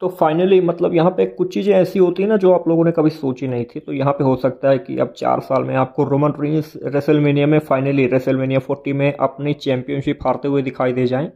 तो फाइनली मतलब यहाँ पे कुछ चीज़ें ऐसी होती हैं ना जो आप लोगों ने कभी सोची नहीं थी तो यहाँ पे हो सकता है कि अब चार साल में आपको रोमन रीन्स रेसलमेनिया में फाइनली रेसलमेनिया फोर्टी में अपनी चैंपियनशिप हारते हुए दिखाई दे जाएं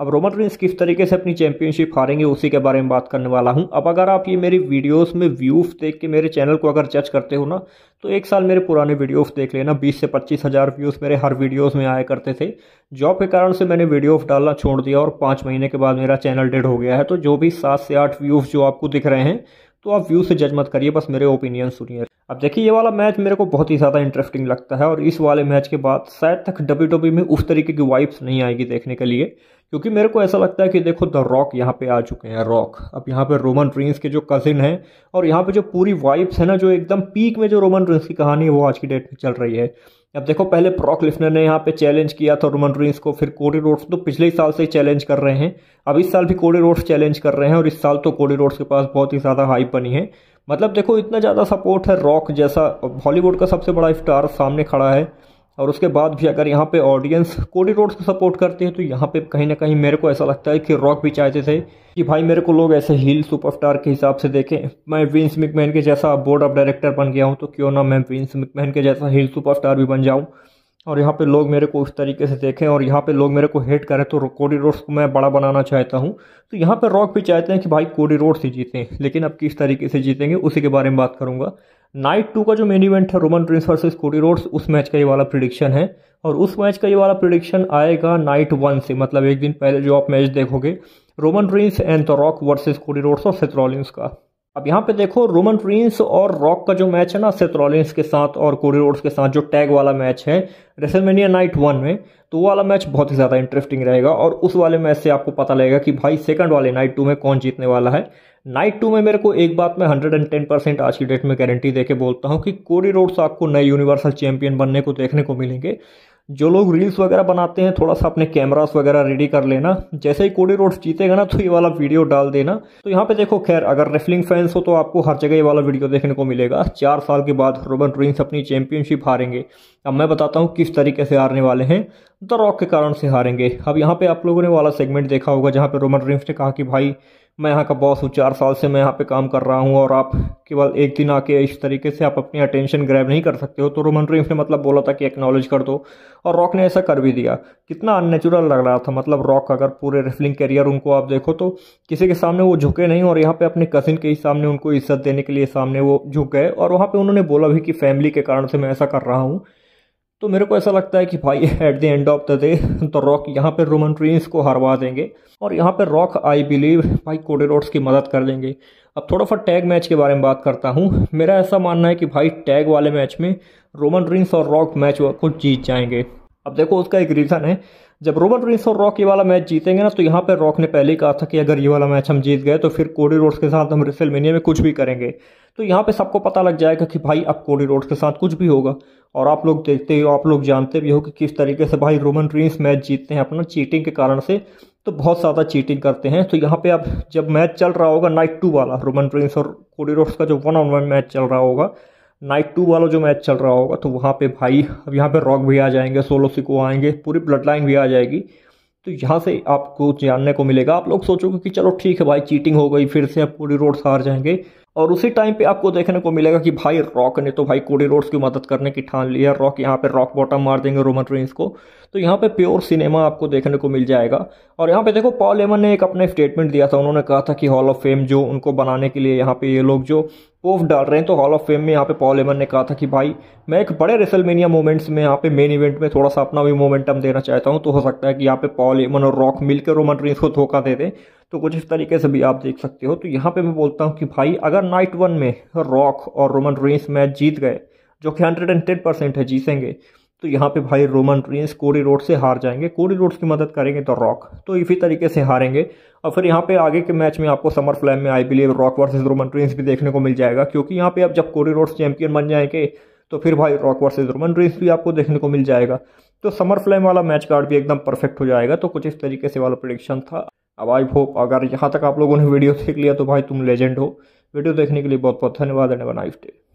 अब रोमन रेंस किस तरीके से अपनी चैंपियनशिप हारेंगे उसी के बारे में बात करने वाला हूं अब अगर आप ये मेरी वीडियोस में व्यूज़ देख के मेरे चैनल को अगर जज करते हो ना तो एक साल मेरे पुराने वीडियोस देख लेना बीस से पच्चीस हज़ार व्यूज़ मेरे हर वीडियोस में आया करते थे जॉब के कारण से मैंने वीडियो डालना छोड़ दिया और पाँच महीने के बाद मेरा चैनल डेड हो गया है तो जो भी सात से आठ व्यूज़ जो आपको दिख रहे हैं तो आप व्यू से जज मत करिए बस मेरे ओपिनियन सुनिए अब देखिए ये वाला मैच मेरे को बहुत ही ज़्यादा इंटरेस्टिंग लगता है और इस वाले मैच के बाद शायद तक डब्ल्यू e में उस तरीके की वाइब्स नहीं आएगी देखने के लिए क्योंकि मेरे को ऐसा लगता है कि देखो द रॉक यहाँ पे आ चुके हैं रॉक अब यहाँ पे रोमन ड्रीन्स के जो कजिन हैं और यहाँ पे जो पूरी वाइब्स है ना जो एकदम पीक में जो रोमन ड्रीन्स की कहानी है वो आज की डेट में चल रही है अब देखो पहले प्रॉक लिफनर ने यहाँ पे चैलेंज किया था रोमन रीन्स को फिर कोडी रोड्स तो पिछले ही साल से ही चैलेंज कर रहे हैं अब इस साल भी कोडी रोड्स चैलेंज कर रहे हैं और इस साल तो कोडी रोड्स के पास बहुत ही ज़्यादा हाई बनी है मतलब देखो इतना ज़्यादा सपोर्ट है रॉक जैसा हॉलीवुड का सबसे बड़ा स्टार सामने खड़ा है और उसके बाद भी अगर यहाँ पे ऑडियंस कोडी रोड्स को सपोर्ट करते हैं तो यहाँ पे कहीं ना कहीं मेरे को ऐसा लगता है कि रॉक भी चाहते थे कि भाई मेरे को लोग ऐसे हील सुपरस्टार के हिसाब से देखें मैं विंस मिकमैन के जैसा बोर्ड ऑफ डायरेक्टर बन गया हूँ तो क्यों ना मैं विंस मिकमैन के जैसा हील सुपरस्टार भी बन जाऊँ और यहाँ पे लोग मेरे को उस तरीके से देखें और यहाँ पे लोग मेरे को हेट करें तो कोडी रोड्स को मैं बड़ा बनाना चाहता हूँ तो यहाँ पे रॉक भी चाहते हैं कि भाई कोडी रोड्स ही जीतें लेकिन अब किस तरीके से जीतेंगे उसी के बारे में बात करूँगा नाइट टू का जो मेन इवेंट है Roman Reigns versus Cody Rhodes उस मैच का ये वाला प्रिडिक्शन है और उस मैच का ये वाला प्रिडिक्शन आएगा नाइट वन से मतलब एक दिन पहले जो आप मैच देखोगे Roman Reigns and the Rock versus Cody Rhodes और सेथरॉलिंस का अब यहाँ पे देखो रोमन प्रिंस और रॉक का जो मैच है ना सेथरॉलिंस के साथ और कोडी रोड्स के साथ जो टैग वाला मैच है रेसलमेनिया नाइट वन में तो वो वाला मैच बहुत ही ज़्यादा इंटरेस्टिंग रहेगा और उस वाले मैच से आपको पता लगेगा कि भाई सेकंड वाले नाइट टू में कौन जीतने वाला है नाइट टू में मेरे को एक बात मैं हंड्रेड एंड टेन परसेंट आज की डेट में गारंटी देके बोलता हूँ कि कोरी रोड्स आपको नए यूनिवर्सल चैंपियन बनने को देखने को मिलेंगे जो लोग रील्स वगैरह बनाते हैं थोड़ा सा अपने कैमरास वगैरह रेडी कर लेना जैसे ही कोडी रोड्स जीतेगा ना तो ये वाला वीडियो डाल देना तो यहाँ पे देखो खैर अगर रेफलिंग फैंस हो तो आपको हर जगह ये वाला वीडियो देखने को मिलेगा चार साल के बाद रोबन रिंग्स अपनी चैंपियनशिप हारेंगे अब मैं बताता हूँ किस तरीके से हारने वाले हैं द रॉक के कारण से हारेंगे अब यहाँ पे आप लोगों ने वाला सेगमेंट देखा होगा जहाँ पे रोमन रिंग्स ने कहा कि भाई मैं यहाँ का बॉस हूँ चार साल से मैं यहाँ पे काम कर रहा हूँ और आप केवल एक दिन आके इस तरीके से आप अपनी अटेंशन ग्रैब नहीं कर सकते हो तो रोमन रीफ ने मतलब बोला था कि एक्नॉलेज कर दो और रॉक ने ऐसा कर भी दिया कितना अननेचुरल लग रहा था मतलब रॉक अगर पूरे रेफलिंग करियर उनको आप देखो तो किसी के सामने वो झुके नहीं और यहाँ पे अपने कजिन के ही सामने उनको इज्जत देने के लिए सामने वो झुक गए और वहाँ पर उन्होंने बोला भी कि फैमिली के कारण से मैं ऐसा कर रहा हूँ तो मेरे को ऐसा लगता है कि भाई at the end of the day तो रॉक यहाँ पर रोमन ट्रीन्स को हरवा देंगे और यहाँ पर रॉक आई बिलीव भाई कोडे रोड्स की मदद कर देंगे अब थोड़ा सा टैग मैच के बारे में बात करता हूँ मेरा ऐसा मानना है कि भाई टैग वाले मैच में रोमन रिंस और रॉक मैच को जीत जाएंगे अब देखो उसका एक रीज़न है जब रोबर्ट रिंस और रॉक ये वाला मैच जीतेंगे ना तो यहाँ पर रॉक ने पहले ही कहा था कि अगर ये वाला मैच हम जीत गए तो फिर कोडी रोड्स के साथ हम रिसल में कुछ भी करेंगे तो यहाँ पे सबको पता लग जाएगा कि भाई अब कोडी रोड्स के साथ कुछ भी होगा और आप लोग देखते हो आप लोग जानते भी हो कि किस तरीके से भाई रोमन रिंस मैच जीतते हैं अपना चीटिंग के कारण से तो बहुत ज़्यादा चीटिंग करते हैं तो यहाँ पे अब जब मैच चल रहा होगा नाइट टू वाला रोमन रिंस और कोडी रोड्स का जो वन ऑन वन मैच चल रहा होगा नाइट टू वाला जो मैच चल रहा होगा तो वहाँ पे भाई अब यहाँ पे रॉक भी आ जाएंगे सोलो सिको आएंगे पूरी ब्लड लाइन भी आ जाएगी तो यहाँ से आपको जानने को मिलेगा आप लोग सोचोगे कि चलो ठीक है भाई चीटिंग हो गई फिर से आप पूरी रोड हार जाएंगे और उसी टाइम पे आपको देखने को मिलेगा कि भाई रॉक ने तो भाई कोडी रोड्स की मदद करने की ठान लिया रॉक यहाँ पे रॉक बॉटम मार देंगे रोमन रेंस को तो यहाँ पे प्योर सिनेमा आपको देखने को मिल जाएगा और यहाँ पे देखो पॉल एमन ने एक अपने स्टेटमेंट दिया था उन्होंने कहा था कि हॉल ऑफ फेम जो उनको बनाने के लिए यहाँ पे ये लोग जो पोफ डाल रहे हैं तो हॉल ऑफ फेम में यहाँ पे पॉल एमन ने कहा था कि भाई मैं एक बड़े रेसलमेनिया मोमेंट्स में यहाँ पे मेन इवेंट में थोड़ा सा अपना भी मोमेंटम देना चाहता हूँ तो हो सकता है कि यहाँ पे पॉल एमन और रॉक मिलकर रोमन रेंस को धोखा दे दें तो कुछ इस तरीके से भी आप देख सकते हो तो यहाँ पे मैं बोलता हूँ कि भाई अगर नाइट वन में रॉक और रोमन रेंस मैच जीत गए जो कि हंड्रेड एंड टेन परसेंट है जीतेंगे तो यहाँ पे भाई रोमन रेंस कोरी रोड से हार जाएंगे कोरी रोड्स की मदद करेंगे तो रॉक तो इसी तरीके से हारेंगे और फिर यहाँ पे आगे के मैच में आपको समर फ्लैम में I believe Rock versus Roman Reigns भी देखने को मिल जाएगा क्योंकि यहाँ पे अब जब कोरी रोड्स चैंपियन बन जाएंगे तो फिर भाई रॉक वर्सेज रोमन रेंस भी आपको देखने को मिल जाएगा तो समर फ्लैम वाला मैच कार्ड भी एकदम परफेक्ट हो जाएगा तो कुछ इस तरीके से वाला प्रोडिक्शन था अब आई होप अगर यहाँ तक आप लोगों ने वीडियो देख लिया तो भाई तुम लेजेंड हो वीडियो देखने के लिए बहुत बहुत धन्यवाद एंड नाइफ डे